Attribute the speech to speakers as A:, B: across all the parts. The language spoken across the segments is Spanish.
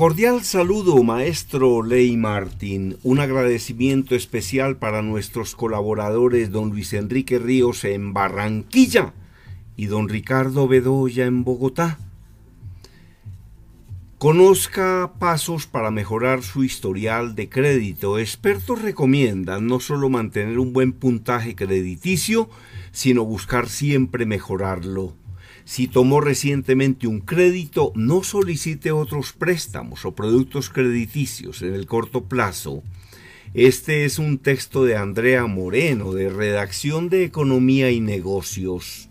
A: Cordial saludo, maestro Ley Martín. Un agradecimiento especial para nuestros colaboradores don Luis Enrique Ríos en Barranquilla y don Ricardo Bedoya en Bogotá. Conozca pasos para mejorar su historial de crédito. Expertos recomiendan no solo mantener un buen puntaje crediticio, sino buscar siempre mejorarlo. Si tomó recientemente un crédito, no solicite otros préstamos o productos crediticios en el corto plazo. Este es un texto de Andrea Moreno, de Redacción de Economía y Negocios.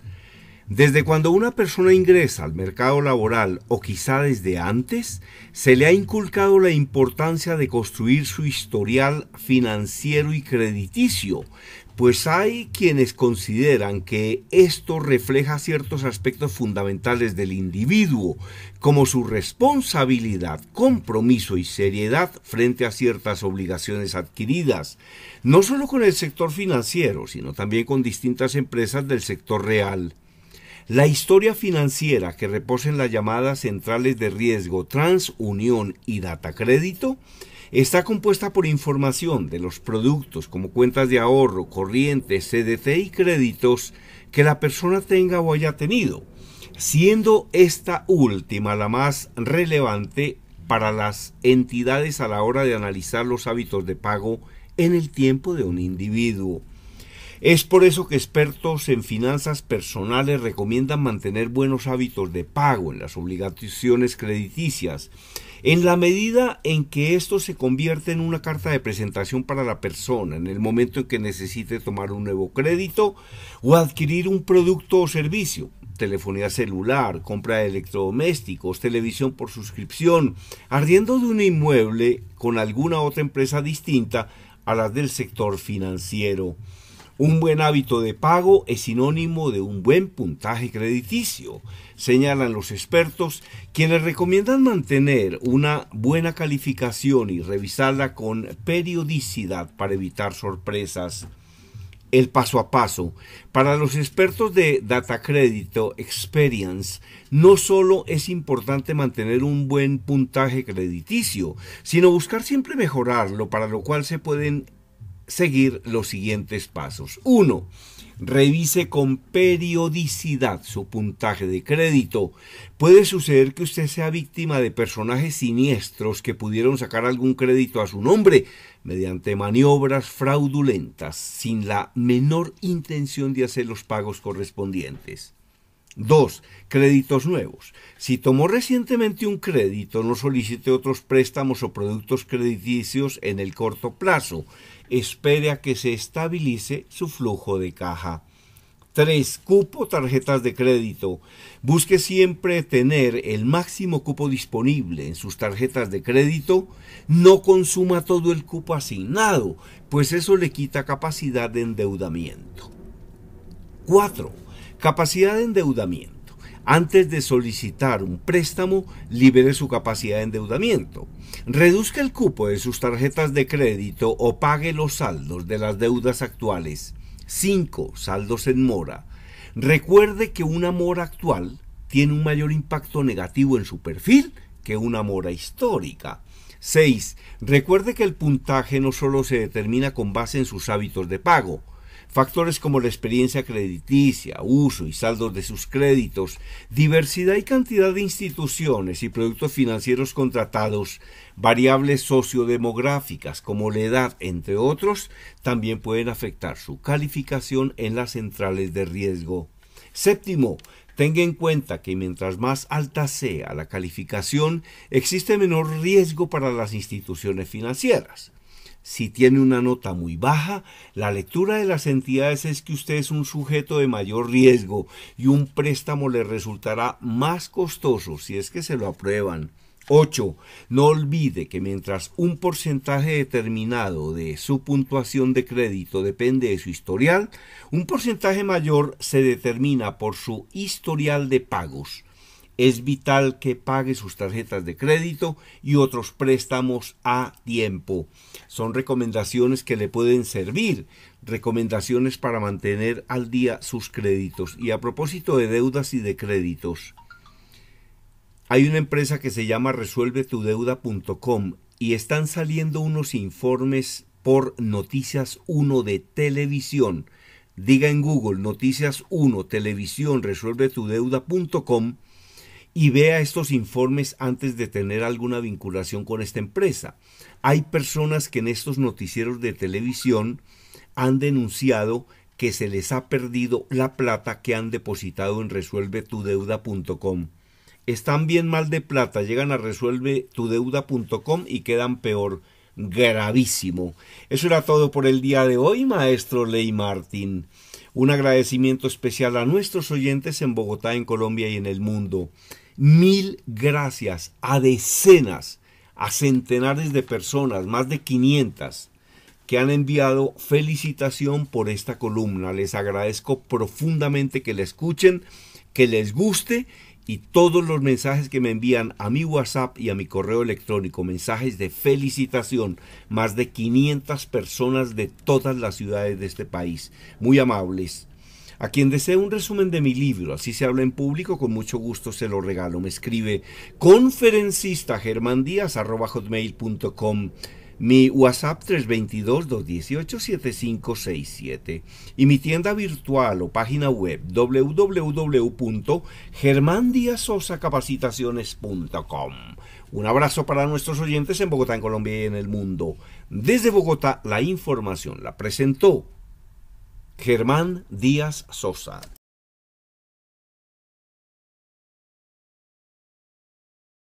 A: Desde cuando una persona ingresa al mercado laboral o quizá desde antes, se le ha inculcado la importancia de construir su historial financiero y crediticio, pues hay quienes consideran que esto refleja ciertos aspectos fundamentales del individuo, como su responsabilidad, compromiso y seriedad frente a ciertas obligaciones adquiridas, no solo con el sector financiero, sino también con distintas empresas del sector real. La historia financiera que reposa en las llamadas centrales de riesgo TransUnión y Datacrédito está compuesta por información de los productos como cuentas de ahorro, corrientes, CDT y créditos que la persona tenga o haya tenido, siendo esta última la más relevante para las entidades a la hora de analizar los hábitos de pago en el tiempo de un individuo. Es por eso que expertos en finanzas personales recomiendan mantener buenos hábitos de pago en las obligaciones crediticias. En la medida en que esto se convierte en una carta de presentación para la persona, en el momento en que necesite tomar un nuevo crédito o adquirir un producto o servicio, telefonía celular, compra de electrodomésticos, televisión por suscripción, ardiendo de un inmueble con alguna otra empresa distinta a la del sector financiero. Un buen hábito de pago es sinónimo de un buen puntaje crediticio, señalan los expertos, quienes recomiendan mantener una buena calificación y revisarla con periodicidad para evitar sorpresas. El paso a paso. Para los expertos de Data Crédito Experience, no solo es importante mantener un buen puntaje crediticio, sino buscar siempre mejorarlo, para lo cual se pueden seguir los siguientes pasos. 1. Revise con periodicidad su puntaje de crédito. Puede suceder que usted sea víctima de personajes siniestros que pudieron sacar algún crédito a su nombre mediante maniobras fraudulentas sin la menor intención de hacer los pagos correspondientes. 2. créditos nuevos. Si tomó recientemente un crédito, no solicite otros préstamos o productos crediticios en el corto plazo. Espere a que se estabilice su flujo de caja. 3. Cupo tarjetas de crédito. Busque siempre tener el máximo cupo disponible en sus tarjetas de crédito. No consuma todo el cupo asignado, pues eso le quita capacidad de endeudamiento. 4. Capacidad de endeudamiento. Antes de solicitar un préstamo, libere su capacidad de endeudamiento. Reduzca el cupo de sus tarjetas de crédito o pague los saldos de las deudas actuales. 5. Saldos en mora. Recuerde que una mora actual tiene un mayor impacto negativo en su perfil que una mora histórica. 6. Recuerde que el puntaje no solo se determina con base en sus hábitos de pago, Factores como la experiencia crediticia, uso y saldos de sus créditos, diversidad y cantidad de instituciones y productos financieros contratados, variables sociodemográficas como la edad, entre otros, también pueden afectar su calificación en las centrales de riesgo. Séptimo, Tenga en cuenta que mientras más alta sea la calificación, existe menor riesgo para las instituciones financieras. Si tiene una nota muy baja, la lectura de las entidades es que usted es un sujeto de mayor riesgo y un préstamo le resultará más costoso si es que se lo aprueban. 8. No olvide que mientras un porcentaje determinado de su puntuación de crédito depende de su historial, un porcentaje mayor se determina por su historial de pagos es vital que pague sus tarjetas de crédito y otros préstamos a tiempo. Son recomendaciones que le pueden servir, recomendaciones para mantener al día sus créditos. Y a propósito de deudas y de créditos, hay una empresa que se llama resuelvetudeuda.com y están saliendo unos informes por Noticias 1 de televisión. Diga en Google Noticias 1 televisión resuelvetudeuda.com y vea estos informes antes de tener alguna vinculación con esta empresa. Hay personas que en estos noticieros de televisión han denunciado que se les ha perdido la plata que han depositado en resuelvetudeuda.com. Están bien mal de plata, llegan a resuelvetudeuda.com y quedan peor. Gravísimo. Eso era todo por el día de hoy, maestro Ley Martín. Un agradecimiento especial a nuestros oyentes en Bogotá, en Colombia y en el mundo. Mil gracias a decenas, a centenares de personas, más de 500, que han enviado felicitación por esta columna. Les agradezco profundamente que la escuchen, que les guste y todos los mensajes que me envían a mi WhatsApp y a mi correo electrónico, mensajes de felicitación, más de 500 personas de todas las ciudades de este país, muy amables. A quien desee un resumen de mi libro, así se habla en público, con mucho gusto se lo regalo. Me escribe conferencista mi WhatsApp 322-218-7567 y mi tienda virtual o página web www.germandiasosacapacitaciones.com. Un abrazo para nuestros oyentes en Bogotá, en Colombia y en el mundo. Desde Bogotá, la información la presentó Germán Díaz Sosa.